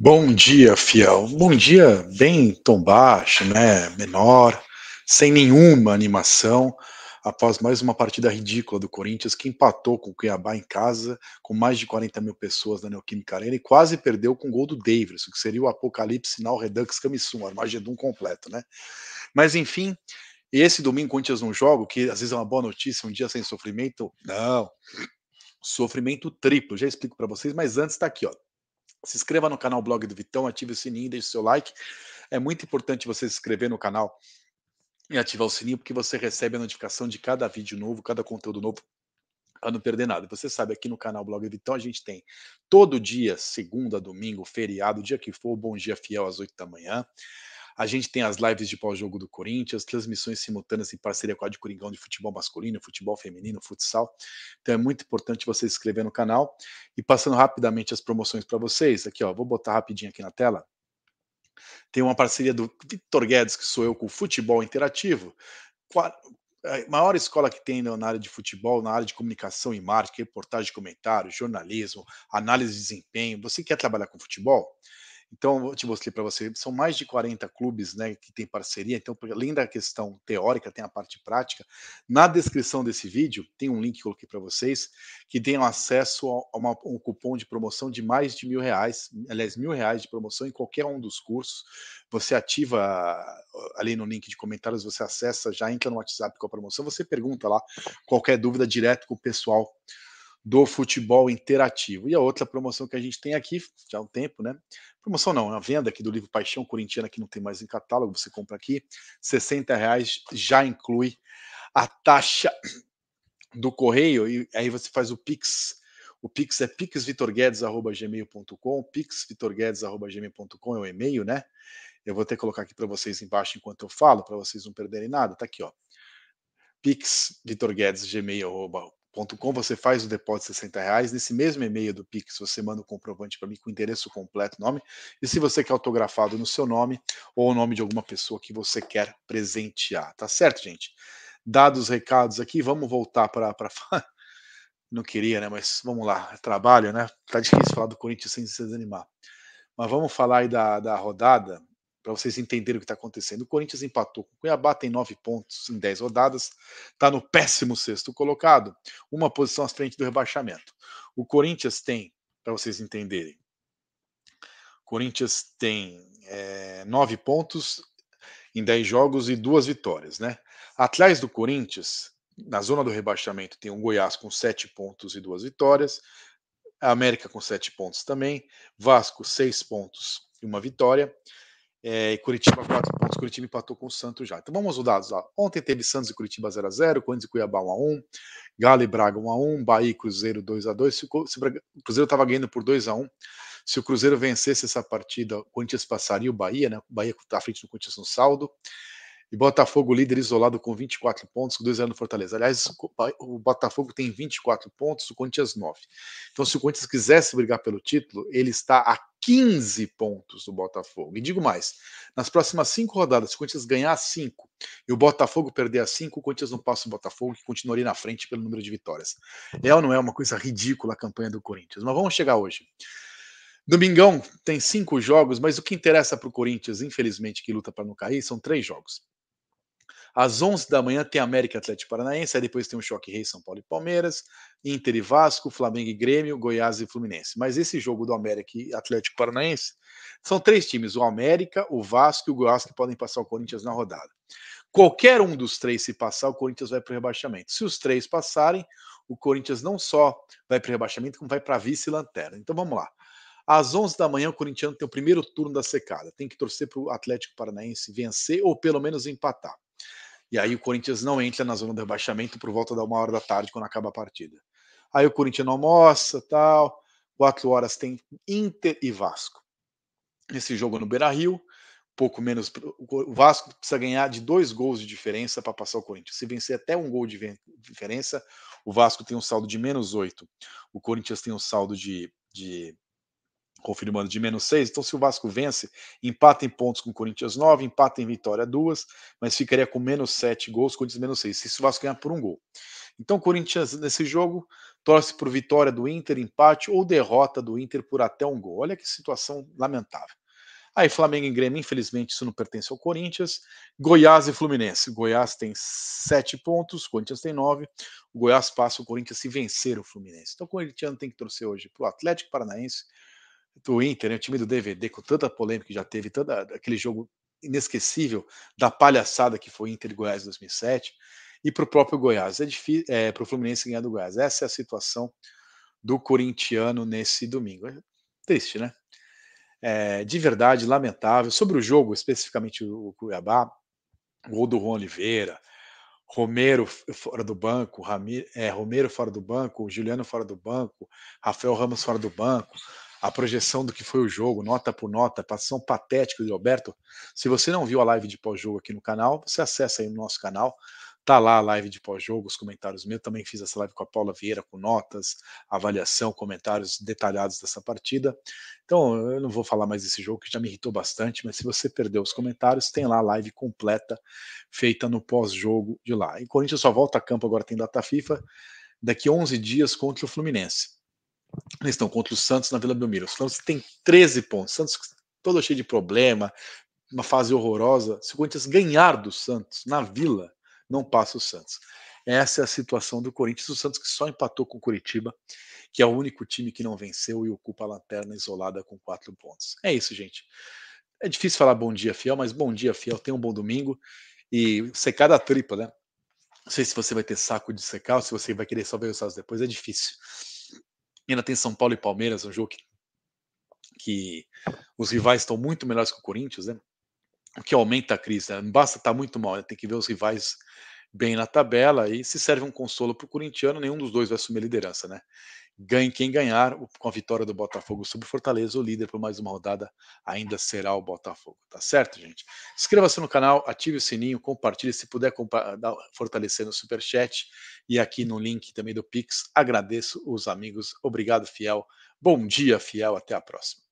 Bom dia, fiel. Bom dia, bem tom baixo, né? Menor, sem nenhuma animação, após mais uma partida ridícula do Corinthians, que empatou com o Cuiabá em casa, com mais de 40 mil pessoas na Neoquímica Arena e quase perdeu com o gol do Davis, o que seria o apocalipse sinal Redux Camisum, Armagedum completo, né? Mas enfim, esse domingo o Corinthians não joga, que às vezes é uma boa notícia, um dia sem sofrimento, não. Sofrimento triplo, já explico para vocês, mas antes está aqui, ó. Se inscreva no canal Blog do Vitão, ative o sininho, deixe seu like. É muito importante você se inscrever no canal e ativar o sininho, porque você recebe a notificação de cada vídeo novo, cada conteúdo novo, para não perder nada. Você sabe, aqui no canal Blog do Vitão a gente tem todo dia, segunda, domingo, feriado, dia que for, Bom Dia Fiel às oito da manhã. A gente tem as lives de pós-jogo do Corinthians, transmissões simultâneas em parceria com a de Coringão de futebol masculino, futebol feminino, futsal. Então é muito importante você se inscrever no canal. E passando rapidamente as promoções para vocês, aqui ó, vou botar rapidinho aqui na tela. Tem uma parceria do Vitor Guedes, que sou eu, com o Futebol Interativo. a é, maior escola que tem na área de futebol, na área de comunicação e marketing, reportagem de comentários, jornalismo, análise de desempenho. Você quer trabalhar com futebol? Então, eu te mostrei para você, são mais de 40 clubes né, que têm parceria. Então, além da questão teórica, tem a parte prática. Na descrição desse vídeo, tem um link que eu coloquei para vocês, que tem acesso a, uma, um cupom de promoção de mais de mil reais, aliás, mil reais de promoção em qualquer um dos cursos. Você ativa ah, ali no link de comentários, você acessa, já entra no WhatsApp com a promoção, você pergunta lá qualquer dúvida direto com o pessoal do futebol interativo. E a outra promoção que a gente tem aqui, já há um tempo, né? Promoção não, a venda aqui do livro Paixão Corintiana, que não tem mais em catálogo, você compra aqui, 60 reais já inclui a taxa do correio, e aí você faz o Pix. O Pix é pixvitorguedes.gmail.com, pixvitorguedes.gmail.com é o e-mail, né? Eu vou até colocar aqui para vocês embaixo enquanto eu falo, para vocês não perderem nada. Tá aqui, ó. pixvitorguedes.gmail.com com, você faz o depósito de 60 reais. Nesse mesmo e-mail do Pix, você manda o um comprovante para mim com endereço completo, nome. E se você quer autografado no seu nome ou o nome de alguma pessoa que você quer presentear, tá certo, gente? Dados os recados aqui, vamos voltar para. Pra... Não queria, né? Mas vamos lá, é trabalho, né? Tá difícil falar do Corinthians sem se desanimar. Mas vamos falar aí da, da rodada para vocês entenderem o que está acontecendo. O Corinthians empatou com o Cuiabá, tem nove pontos em dez rodadas, está no péssimo sexto colocado, uma posição à frente do rebaixamento. O Corinthians tem, para vocês entenderem, o Corinthians tem é, nove pontos em dez jogos e duas vitórias, né? Atrás do Corinthians, na zona do rebaixamento, tem o Goiás com sete pontos e duas vitórias, a América com sete pontos também, Vasco seis pontos e uma vitória. É, e Curitiba 4 pontos, Curitiba empatou com o Santos já. Então vamos aos dados lá. Ontem teve Santos e Curitiba 0 x 0 Corinthians e Cuiabá 1 x 1 Galo e Braga 1 x 1 Bahia e Cruzeiro 2 x 2 Se o, se o Cruzeiro estava ganhando por 2 x 1 se o Cruzeiro vencesse essa partida, o Corinthians passaria o Bahia, né? O Bahia está à frente do Corinthians no saldo. E Botafogo, líder isolado, com 24 pontos, com 2 anos no Fortaleza. Aliás, o Botafogo tem 24 pontos, o Corinthians 9. Então, se o Corinthians quisesse brigar pelo título, ele está a 15 pontos do Botafogo. E digo mais: nas próximas cinco rodadas, se o Corinthians ganhar 5 e o Botafogo perder as 5, o Corinthians não passa o Botafogo, que continuaria na frente pelo número de vitórias. É ou não é uma coisa ridícula a campanha do Corinthians? Mas vamos chegar hoje. Domingão tem cinco jogos, mas o que interessa para o Corinthians, infelizmente, que luta para não cair, são três jogos. Às 11 da manhã tem América Atlético Paranaense, aí depois tem o Choque Rei São Paulo e Palmeiras, Inter e Vasco, Flamengo e Grêmio, Goiás e Fluminense. Mas esse jogo do América e Atlético Paranaense são três times: o América, o Vasco e o Goiás que podem passar o Corinthians na rodada. Qualquer um dos três, se passar, o Corinthians vai para o rebaixamento. Se os três passarem, o Corinthians não só vai para o rebaixamento, como vai para vice-lanterna. Então vamos lá. Às 11 da manhã, o Corinthians tem o primeiro turno da secada. Tem que torcer para o Atlético Paranaense vencer ou pelo menos empatar. E aí o Corinthians não entra na zona de rebaixamento por volta da uma hora da tarde, quando acaba a partida. Aí o Corinthians não almoça, tal. Quatro horas tem Inter e Vasco. Esse jogo no Beira Rio, pouco menos. O Vasco precisa ganhar de dois gols de diferença para passar o Corinthians. Se vencer até um gol de diferença, o Vasco tem um saldo de menos oito. O Corinthians tem um saldo de, de confirmando de menos 6. Então, se o Vasco vence, empata em pontos com o Corinthians 9, empata em vitória 2, mas ficaria com menos 7 gols, Corinthians menos 6. Se o Vasco ganhar por um gol. Então, o Corinthians, nesse jogo, torce por vitória do Inter, empate ou derrota do Inter por até um gol. Olha que situação lamentável. Aí, Flamengo e Grêmio, infelizmente, isso não pertence ao Corinthians. Goiás e Fluminense. Goiás tem sete pontos, Corinthians tem nove. O Goiás passa o Corinthians se vencer o Fluminense. Então, o Corinthians tem que torcer hoje para o Atlético Paranaense, do Inter, né, o time do DVD, com tanta polêmica que já teve, tanta, aquele jogo inesquecível da palhaçada que foi Inter Goiás 2007, e para o próprio Goiás. É é, para o Fluminense ganhar do Goiás. Essa é a situação do corintiano nesse domingo. É triste, né? É, de verdade, lamentável. Sobre o jogo, especificamente o Cuiabá, gol do Juan Oliveira, Romero fora do banco, Ramiro, é, Romero fora do banco, Juliano fora do banco, Rafael Ramos fora do banco, a projeção do que foi o jogo, nota por nota, passão patética do Alberto. Se você não viu a live de pós-jogo aqui no canal, você acessa aí no nosso canal. Tá lá a live de pós-jogo, os comentários meus. Também fiz essa live com a Paula Vieira, com notas, avaliação, comentários detalhados dessa partida. Então, eu não vou falar mais desse jogo, que já me irritou bastante, mas se você perdeu os comentários, tem lá a live completa, feita no pós-jogo de lá. E Corinthians só volta a campo agora, tem data FIFA, daqui 11 dias contra o Fluminense. Eles estão contra o Santos na Vila Belmiro. O Santos tem 13 pontos. Santos todo cheio de problema, uma fase horrorosa. Se o Corinthians ganhar do Santos na Vila, não passa o Santos. Essa é a situação do Corinthians. O Santos que só empatou com o Curitiba, que é o único time que não venceu e ocupa a lanterna isolada com quatro pontos. É isso, gente. É difícil falar bom dia, fiel, mas bom dia, fiel. Tenha um bom domingo e secada a tripa, né? Não sei se você vai ter saco de secar ou se você vai querer só ver os depois. É difícil. E ainda tem São Paulo e Palmeiras, um jogo que, que os rivais estão muito melhores que o Corinthians, né? O que aumenta a crise, né? Não basta estar tá muito mal, né? tem que ver os rivais bem na tabela e se serve um consolo para o corintiano, nenhum dos dois vai assumir a liderança, né? ganhe quem ganhar, com a vitória do Botafogo sobre o Fortaleza, o líder por mais uma rodada ainda será o Botafogo. Tá certo, gente? Inscreva-se no canal, ative o sininho, compartilhe, se puder compa fortalecer no Superchat e aqui no link também do Pix. Agradeço os amigos, obrigado, Fiel. Bom dia, Fiel, até a próxima.